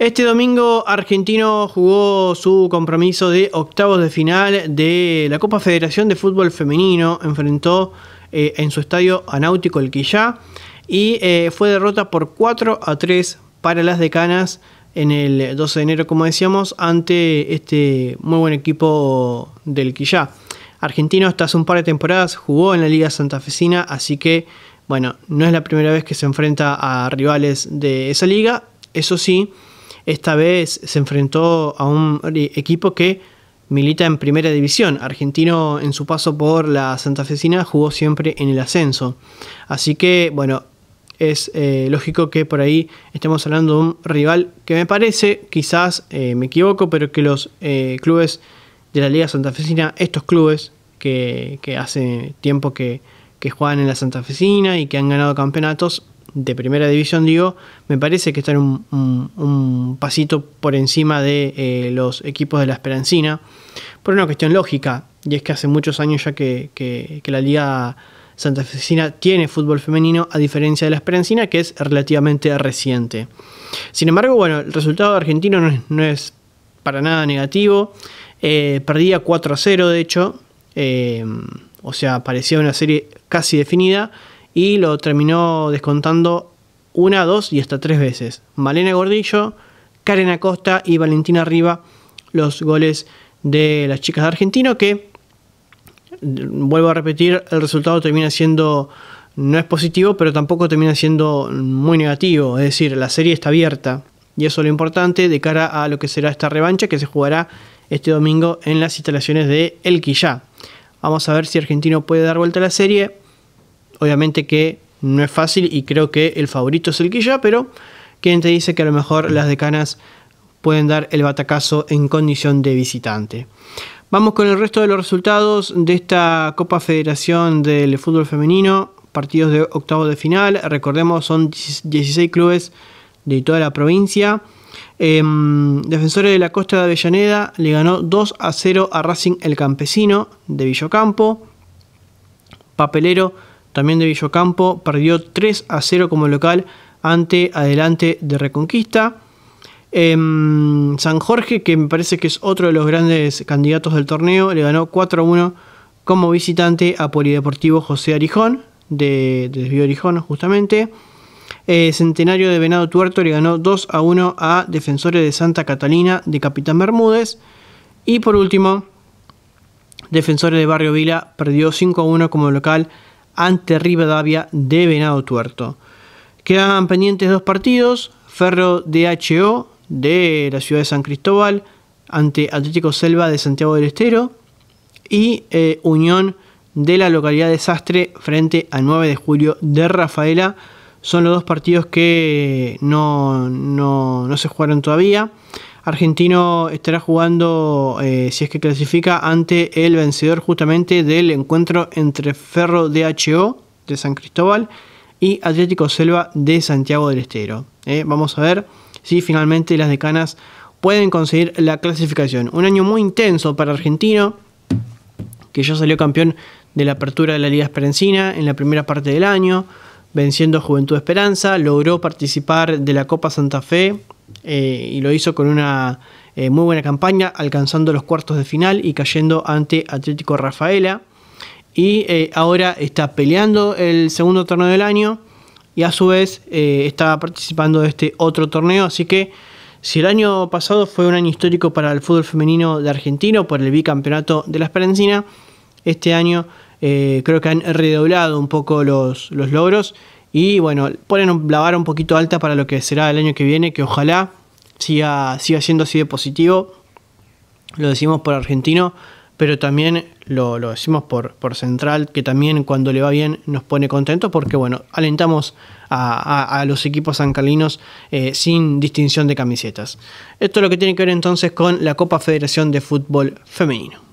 Este domingo Argentino jugó su compromiso de octavos de final de la Copa Federación de Fútbol Femenino. Enfrentó eh, en su estadio Anáutico El Quillá y eh, fue derrota por 4 a 3 para las decanas en el 12 de enero, como decíamos, ante este muy buen equipo del Quillá. Argentino hasta hace un par de temporadas jugó en la Liga Santafesina, así que bueno, no es la primera vez que se enfrenta a rivales de esa liga. Eso sí, esta vez se enfrentó a un equipo que milita en primera división. Argentino en su paso por la Santa Fecina, jugó siempre en el ascenso. Así que, bueno, es eh, lógico que por ahí estemos hablando de un rival que me parece, quizás eh, me equivoco, pero que los eh, clubes de la Liga Santa Fecina, estos clubes que, hace tiempo que, juegan en la Santa Fecina y que han ganado campeonatos, de primera división, digo, me parece que están un, pasito por encima de eh, los equipos de la Esperancina, por una cuestión lógica, y es que hace muchos años ya que, la Liga ...Santa santafesina tiene fútbol femenino, a diferencia de la Esperancina, que es relativamente reciente. Sin embargo, bueno, el resultado argentino no es, para nada negativo, eh, perdía 4 a 0, de hecho, eh, o sea, parecía una serie casi definida y lo terminó descontando una, dos y hasta tres veces. Malena Gordillo, Karen Acosta y Valentina Riva los goles de las chicas de Argentino que, vuelvo a repetir, el resultado termina siendo, no es positivo, pero tampoco termina siendo muy negativo. Es decir, la serie está abierta y eso es lo importante de cara a lo que será esta revancha que se jugará este domingo en las instalaciones de El Quillá. Vamos a ver si Argentino puede dar vuelta a la serie Obviamente que no es fácil y creo que el favorito es el Quilla, pero quien te dice que a lo mejor las decanas pueden dar el batacazo en condición de visitante. Vamos con el resto de los resultados de esta Copa Federación del Fútbol Femenino, partidos de octavo de final, recordemos son 16 clubes de toda la provincia. Em, Defensores de la Costa de Avellaneda le ganó 2 a 0 a Racing El Campesino de Villocampo. Papelero también de Villocampo, perdió 3 a 0 como local ante Adelante de Reconquista. Em, San Jorge, que me parece que es otro de los grandes candidatos del torneo, le ganó 4 a 1 como visitante a Polideportivo José Arijón, de, de Desvío Arijón justamente. Eh, Centenario de Venado Tuerto le ganó 2 a 1 a Defensores de Santa Catalina de Capitán Bermúdez. Y por último, Defensores de Barrio Vila perdió 5 a 1 como local ante Rivadavia de Venado Tuerto. Quedan pendientes dos partidos, Ferro de DHO de la ciudad de San Cristóbal ante Atlético Selva de Santiago del Estero y eh, Unión de la localidad de Sastre frente al 9 de julio de Rafaela. Son los dos partidos que no se jugaron todavía. Argentino estará jugando, eh, si es que clasifica, ante el vencedor justamente del encuentro entre Ferro DHO de San Cristóbal y Atlético Selva de Santiago del Estero. Eh. vamos a ver si finalmente las decanas pueden conseguir la clasificación. Un año muy intenso para Argentino, que ya salió campeón de la apertura de la Liga Esperencina en la primera parte del año, venciendo Juventud Esperanza, logró participar de la Copa Santa Fe eh, y lo hizo con una eh, muy buena campaña, alcanzando los cuartos de final y cayendo ante Atlético Rafaela. Y eh, ahora está peleando el segundo torneo del año y a su vez está participando de este otro torneo. Así que si el año pasado fue un año histórico para el fútbol femenino de Argentino por el bicampeonato de la Esperanzina, este año creo que han redoblado un poco los, los logros y bueno, ponen la vara un poquito alta para lo que será el año que viene, que ojalá siga, siga siendo así de positivo. Lo decimos por argentino, pero también lo, decimos por, por, Central, que también cuando le va bien nos pone contentos, porque bueno, alentamos a, los equipos sancalinos eh, sin distinción de camisetas. Esto es lo que tiene que ver entonces con la Copa Federación de Fútbol Femenino.